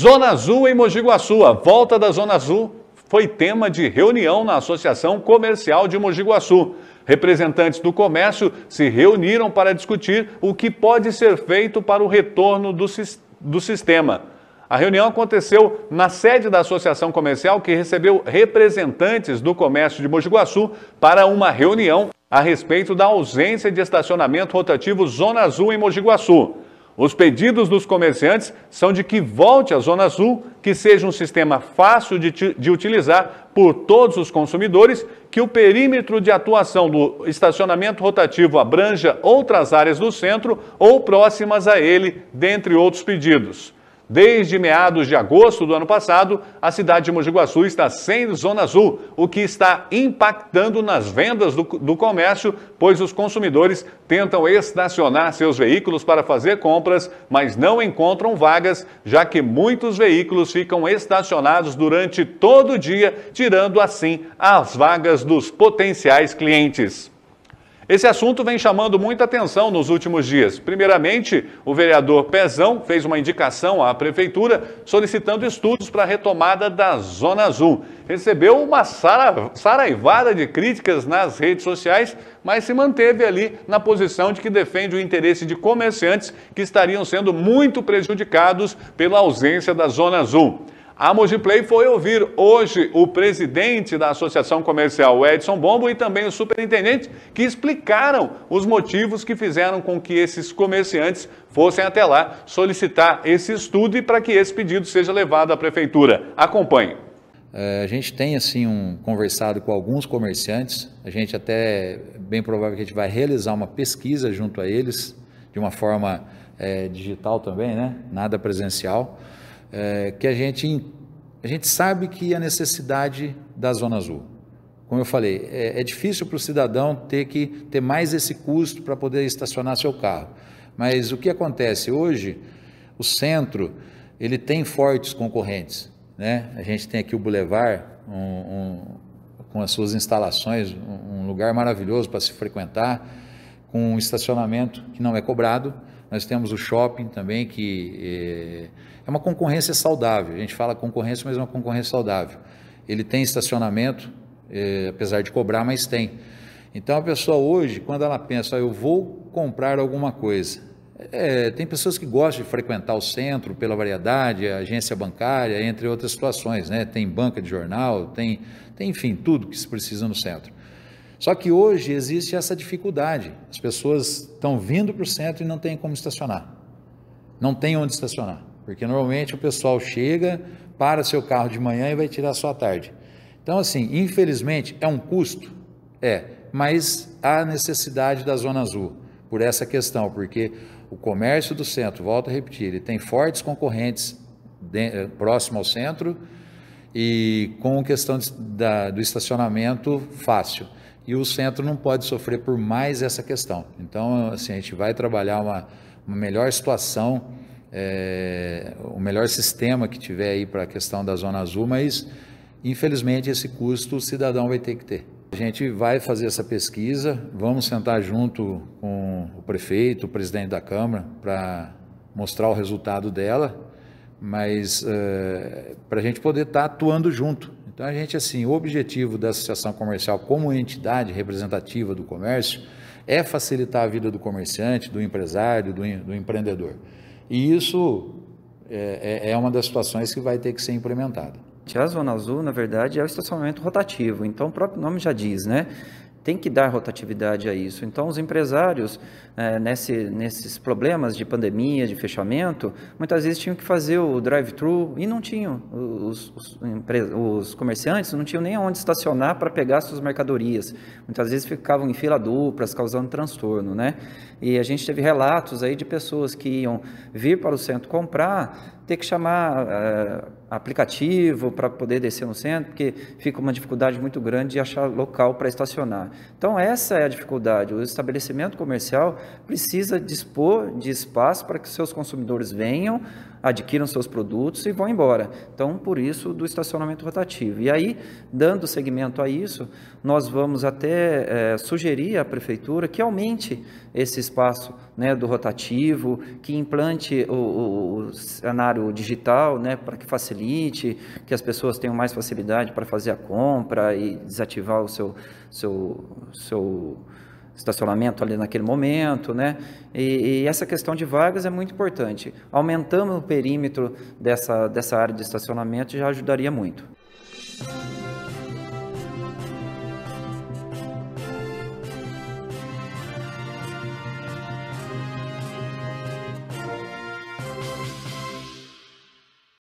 Zona Azul em Mojiguaçu. A volta da Zona Azul foi tema de reunião na Associação Comercial de Mojiguaçu. Representantes do comércio se reuniram para discutir o que pode ser feito para o retorno do, do sistema. A reunião aconteceu na sede da Associação Comercial, que recebeu representantes do comércio de Mojiguaçu para uma reunião a respeito da ausência de estacionamento rotativo Zona Azul em Mojiguaçu. Os pedidos dos comerciantes são de que volte à Zona Azul, que seja um sistema fácil de, de utilizar por todos os consumidores, que o perímetro de atuação do estacionamento rotativo abranja outras áreas do centro ou próximas a ele, dentre outros pedidos. Desde meados de agosto do ano passado, a cidade de Mojiguaçu está sem zona azul, o que está impactando nas vendas do, do, comércio, pois os consumidores tentam estacionar seus veículos para fazer compras, mas não encontram vagas, já que muitos veículos ficam estacionados durante todo o dia, tirando assim as vagas dos potenciais clientes. Esse assunto vem chamando muita atenção nos últimos dias. Primeiramente, o vereador Pezão fez uma indicação à prefeitura solicitando estudos para a retomada da Zona Azul. Recebeu uma saraivada de críticas nas redes sociais, mas se manteve ali na posição de que defende o interesse de comerciantes que estariam sendo muito prejudicados pela ausência da Zona Azul. A Mogiplay foi ouvir hoje o presidente da Associação Comercial, Edson Bombo, e também o superintendente, que explicaram os motivos que fizeram com que esses comerciantes fossem até lá solicitar esse estudo e para que esse pedido seja levado à prefeitura. Acompanhe. É, a gente tem assim um conversado com alguns comerciantes. A gente até bem provável que a gente vai realizar uma pesquisa junto a eles de uma forma é, digital também, né? Nada presencial é, que a gente, a gente sabe que a necessidade da Zona Azul. Como eu falei, é, é difícil para o cidadão ter que ter mais esse custo para poder estacionar seu carro. Mas o que acontece hoje, o centro ele tem fortes concorrentes, né? A gente tem aqui o Boulevard, um, um, com as suas instalações, um lugar maravilhoso para se frequentar com estacionamento que não é cobrado. Nós temos o shopping também, que eh, é uma concorrência saudável. A gente fala concorrência, mas é uma concorrência saudável. Ele tem estacionamento, é, apesar de cobrar, mas tem. Então a pessoa hoje, quando ela pensa, ah, eu vou comprar alguma coisa, é, tem pessoas que gostam de frequentar o centro pela variedade, agência bancária, entre outras situações, né? Tem banca de jornal, tem, tem enfim, tudo que se precisa no centro. Só que hoje existe essa dificuldade. As pessoas estão vindo para o centro e não têm como estacionar. Não tem onde estacionar. Porque normalmente o pessoal chega, para seu carro de manhã e vai tirar só à tarde. Então, assim, infelizmente é um custo, é, mas há necessidade da Zona Azul por essa questão, porque o comércio do centro, volto a repetir, ele tem fortes concorrentes de, eh, próximo ao centro e com questão de, da, do estacionamento fácil e o centro não pode sofrer por mais essa questão. Então, assim, a gente vai trabalhar uma, uma melhor situação, é, o melhor sistema que tiver aí para a questão da Zona Azul, mas infelizmente esse custo o cidadão vai ter que ter. A gente vai fazer essa pesquisa, vamos sentar junto com o prefeito, o presidente da Câmara, para mostrar o resultado dela, mas é, eh, para a gente poder estar tá atuando junto então a gente assim, o objetivo da associação comercial como entidade representativa do comércio é facilitar a vida do comerciante, do empresário, do, do empreendedor. E isso é, é, é uma das situações que vai ter que ser implementada. A Zona Azul, na verdade, é o estacionamento rotativo, então o próprio nome já diz, né? Tem que dar rotatividade a isso. Então, os empresários, é, nesse, nesses problemas de pandemia, de fechamento, muitas vezes tinham que fazer o drive-thru e não tinham. Os, os, os, comerciantes não tinham nem onde estacionar para pegar suas mercadorias. Muitas vezes ficavam em fila duplas, causando transtorno. Né? E a gente teve relatos aí de pessoas que iam vir para o centro comprar, ter que chamar. É, aplicativo para poder descer no centro, porque fica uma dificuldade muito grande de achar local para estacionar. Então, essa é a dificuldade. O estabelecimento comercial precisa dispor de espaço para que seus consumidores venham, adquiram seus produtos e vão embora. Então, por isso, do estacionamento rotativo. E aí, dando seguimento a isso, nós vamos até é, sugerir à prefeitura que aumente esse espaço né, do rotativo, que implante o, o, o cenário digital né, para que facilite, que as pessoas tenham mais facilidade para fazer a compra e desativar o seu, seu, seu estacionamento ali naquele momento, né? E, e, essa questão de vagas é muito importante. Aumentando o perímetro dessa, dessa área de estacionamento já ajudaria muito.